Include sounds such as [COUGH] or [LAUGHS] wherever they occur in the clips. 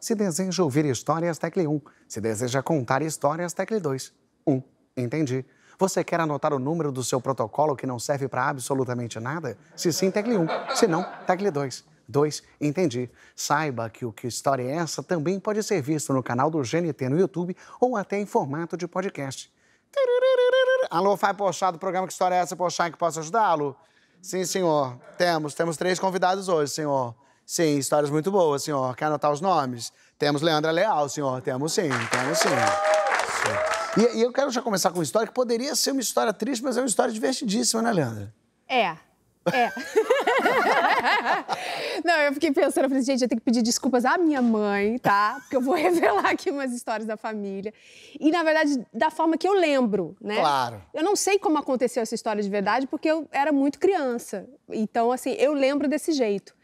Se deseja ouvir histórias, tecle 1. Se deseja contar histórias, tecle 2. 1. Entendi. Você quer anotar o número do seu protocolo que não serve para absolutamente nada? Se sim, tecle 1. Se não, tecle 2. 2. Entendi. Saiba que o Que História é Essa também pode ser visto no canal do GNT no YouTube ou até em formato de podcast. Alô, Fai Pochá, do programa Que História é Essa, Pochá, que posso ajudá-lo? Sim, senhor. Temos, temos três convidados hoje, senhor. Sim, histórias muito boas, senhor. Quer anotar os nomes? Temos Leandra Leal, senhor. Temos sim, temos sim. sim. E, e, eu quero já começar com uma história que poderia ser uma história triste, mas é uma história divertidíssima, né, Leandra? É. É. [LAUGHS] Não, eu fiquei pensando, eu falei, gente, eu tenho que pedir desculpas à minha mãe, tá? Porque eu vou [LAUGHS] revelar aqui umas histórias da família. E, na verdade, da forma que eu lembro, né? Claro. Eu não sei como aconteceu essa história de verdade, porque eu era muito criança. Então, assim, eu lembro desse jeito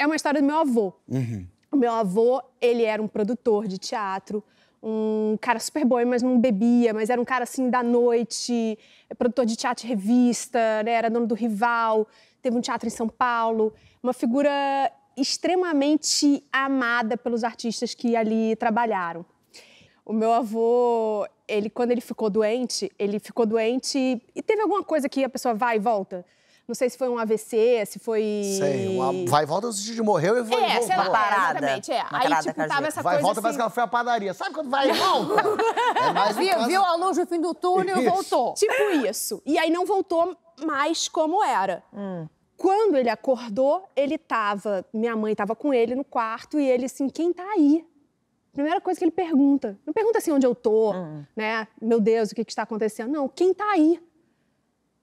é uma história do meu avô. Uhum. O meu avô, ele era um produtor de teatro, um cara super bom, mas não bebia, mas era um cara assim da noite, é produtor de teatro e revista, né? era dono do Rival, teve um teatro em São Paulo, uma figura extremamente amada pelos artistas que ali trabalharam. O meu avô, ele quando ele ficou doente, ele ficou doente e teve alguma coisa que a pessoa vai e volta. Não sei se foi um AVC, se foi. Sei, uma... vai e volta, o Gigi morreu e foi. É, voltou. sei lá, parada. Exatamente, é. Aí, tipo, tava essa vai, coisa. Vai volta, assim... parece que ela foi à padaria. Sabe quando vai e volta? [LAUGHS] é viu, caso... viu a luz no fim do túnel e voltou. Tipo isso. E aí não voltou mais como era. Hum. Quando ele acordou, ele tava. Minha mãe tava com ele no quarto e ele assim: quem tá aí? Primeira coisa que ele pergunta. Não pergunta assim onde eu tô, hum. né? Meu Deus, o que, que está acontecendo? Não, quem tá aí?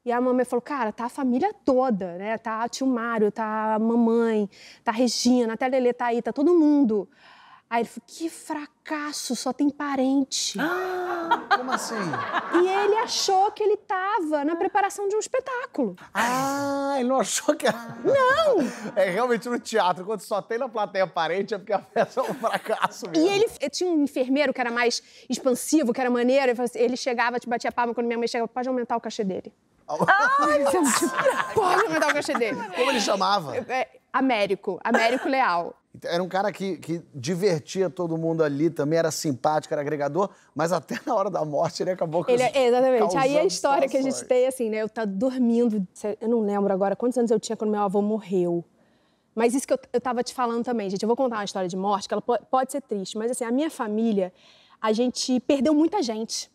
E a mamãe falou, cara, tá a família toda, né? Tá tio Mário, tá a mamãe, tá a Regina, até tá a Lelê tá aí, tá todo mundo. Aí ele falou, que fracasso, só tem parente. Ah, como assim? E ele achou que ele tava na preparação de um espetáculo. Ah, ele não achou que era... Não! É realmente no teatro, quando só tem na plateia parente, é porque a peça é um fracasso mesmo. E ele, tinha um enfermeiro que era mais expansivo, que era maneiro, assim, ele, chegava, te batia palma, quando minha mãe chegava, pode aumentar o cachê dele. Ai, Pode mandar o cachê dele. Como ele chamava? É, Américo, Américo Leal. Então, era um cara que, que divertia todo mundo ali, também era simpático, era agregador, mas até na hora da morte ele acabou com ele, é, Exatamente. Aí a história situações. que a gente tem, assim, né? Eu tava tá dormindo, eu não lembro agora quantos anos eu tinha quando meu avô morreu. Mas isso que eu, eu tava te falando também, gente. Eu vou contar uma história de morte, que ela pode ser triste, mas assim, a minha família, a gente perdeu muita gente.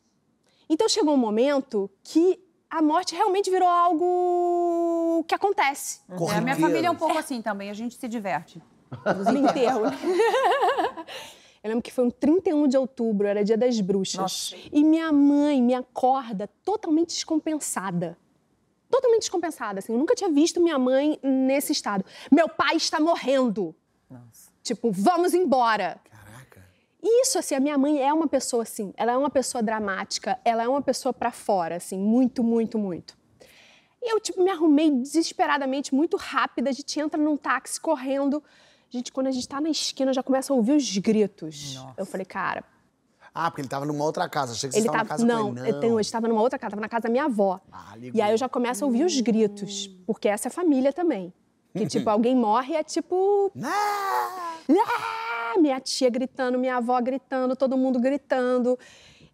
Então chegou um momento que a morte realmente virou algo que acontece. É, a minha família é um pouco é. assim também, a gente se diverte. No enterro. [LAUGHS] Eu lembro que foi um 31 de outubro, era dia das bruxas. Nossa. E minha mãe me acorda totalmente descompensada. Totalmente descompensada, assim. Eu nunca tinha visto minha mãe nesse estado. Meu pai está morrendo. Nossa. Tipo, vamos embora. Caramba isso, assim, a minha mãe é uma pessoa assim, ela é uma pessoa dramática, ela é uma pessoa para fora, assim, muito, muito, muito. E eu, tipo, me arrumei desesperadamente, muito rápida, a gente entra num táxi correndo. Gente, quando a gente tá na esquina, já começa a ouvir os gritos. Nossa. Eu falei, cara... Ah, porque ele tava numa outra casa, achei que ele você tava, tava na casa não, com ele. Não, ele tava numa outra casa, estava na casa da minha avó. Ah, e aí eu já começo a ouvir os gritos, porque essa é família também. Que, [LAUGHS] tipo, alguém morre, é tipo... Né? [LAUGHS] Ah! Ah! Ah, minha tia gritando, minha avó gritando, todo mundo gritando.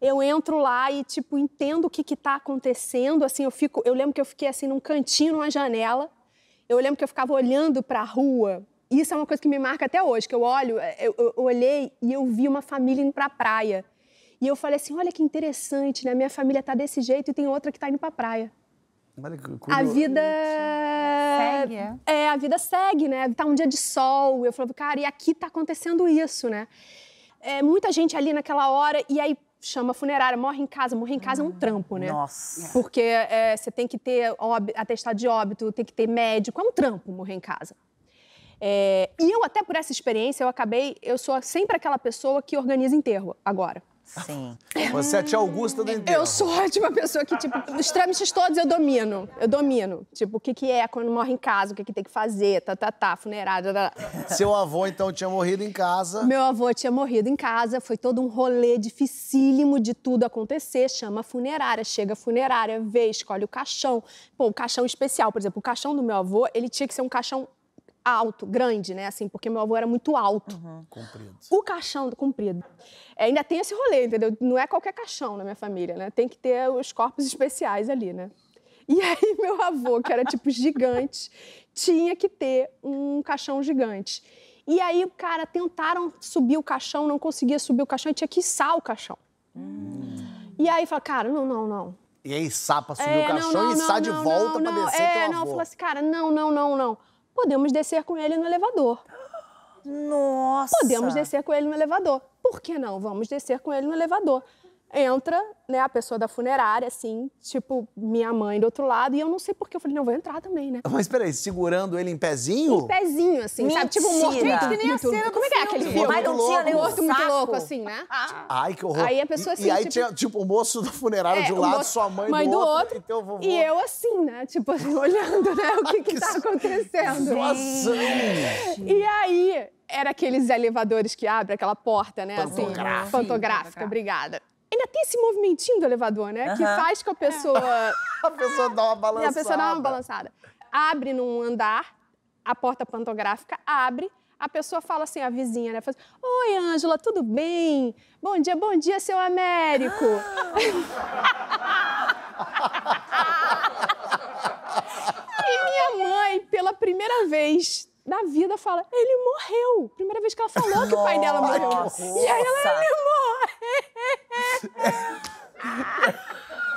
Eu entro lá e, tipo, entendo o que está acontecendo. Assim, eu fico. Eu lembro que eu fiquei assim num cantinho, numa janela. Eu lembro que eu ficava olhando para a rua. Isso é uma coisa que me marca até hoje, que eu olho, é, eu, eu olhei e eu vi uma família indo para a praia. E eu falei assim: olha que interessante, né? Minha família está desse jeito e tem outra que está indo para a praia. A vida. Segue, é. é, a vida segue, né? Tá um dia de sol. Eu falava, cara, e aqui tá acontecendo isso, né? É, muita gente ali naquela hora, e aí chama funerária, morre em casa. Morrer em casa é um ah. trampo, né? Nossa. É. Porque é, você tem que ter atestado de óbito, tem que ter médico. É um trampo morrer em casa. É, e eu, até por essa experiência, eu acabei. Eu sou sempre aquela pessoa que organiza enterro agora. Sim. Você é a tia Augusta do enterro. Eu sou a última pessoa que, tipo, os trâmites todos eu domino. Eu domino. Tipo, o que, que é quando morre em casa, o que, que tem que fazer, tá, tá, tá, funerária tá, tá, tá. Seu avô, então, tinha morrido em casa. Meu avô tinha morrido em casa. Foi todo um rolê dificílimo de tudo acontecer. Chama a funerária, chega a funerária, vê, escolhe o caixão. Pô, o caixão especial, por exemplo, o caixão do meu avô, ele tinha que ser um caixão alto, grande, né? Assim, porque meu avô era muito alto. Uhum. Comprido. O caixão comprido. É, ainda tem esse rolê, entendeu? Não é qualquer caixão na minha família, né? Tem que ter os corpos especiais ali, né? E [LAUGHS] aí meu avô, que era tipo gigante, tinha que ter um caixão gigante. E aí, cara, tentaram subir o caixão, não conseguia subir o caixão, e tinha que içar o caixão. Hum. E aí fala, cara, não, não, não. E aí içar pra subir é, o caixão não, não, e içar de volta não, pra descer é, teu avô. É, não, assim, cara, não, não, não, não. Podemos descer com ele no elevador. [GASPS] Nossa! Podemos descer com ele no elevador. Por que não? Vamos descer com ele no elevador entra, né, a pessoa da funerária, assim, tipo, minha mãe do outro lado, e eu não sei porque eu falei, não, eu vou entrar também, né? Mas peraí, segurando ele em pezinho? Em pezinho, assim, Mentira. sabe? Tipo, morto. Gente, que nem muito, a cena Como é que é aquele filme? Mas não tinha morto muito louco, assim, né? Ah. Ai, que horror. Aí a pessoa, assim, E, e aí tipo... tinha, tipo, o moço do funerário é, de um lado, moço, sua mãe, mãe do, outro, do outro e, e eu assim, né? Tipo, assim, [LAUGHS] olhando, né, o que que, que tá acontecendo. Nossa! e aí, era aqueles elevadores que abrem aquela porta, né? Assim, fotográfica Fantográfica, obrigada. Ainda tem esse movimentinho do elevador, né? Uhum. Que faz com a pessoa. [LAUGHS] a pessoa dá uma balançada. A pessoa dá uma balançada. Abre num andar, a porta pantográfica abre, a pessoa fala assim, a vizinha, né? Fala assim, Oi, Ângela, tudo bem? Bom dia, bom dia, seu Américo. e ah! [LAUGHS] minha mãe, pela primeira vez da vida fala: ele morreu. Primeira vez que ela falou que o pai dela morreu. E aí ela, ele morreu. [LAUGHS]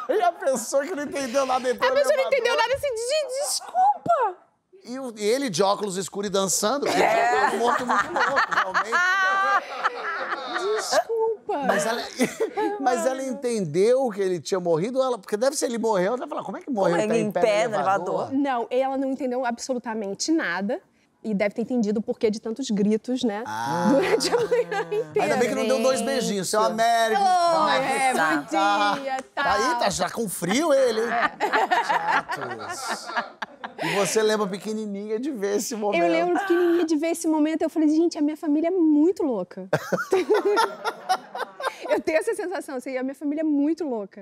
E a pessoa que não entendeu nada entrou A pessoa não entendeu nada assim, de, desculpa. E, ele de óculos escuros e dançando? É. é. morto muito [LAUGHS] louco, realmente. Desculpa. Mas ela, [LAUGHS] mas ela entendeu que ele tinha morrido? Ela, porque deve ser ele morreu, ela vai falar, como é que morreu? Como é tá em pé, pé no elevador? elevador? Não, ela não entendeu absolutamente nada e deve ter entendido o porquê de tantos gritos, né? Ah. Durante a manhã inteira. [LAUGHS] Ainda bem que não deu dois beijinhos. Seu Américo. Oh, é, tá, bom dia, tá. tá. Aí, tá já com frio ele, hein? É. E você lembra pequenininha de ver esse momento. Eu lembro pequenininha de ver esse momento. Eu falei, gente, a minha família é muito louca. [LAUGHS] eu tenho essa sensação, assim, a minha família é muito louca.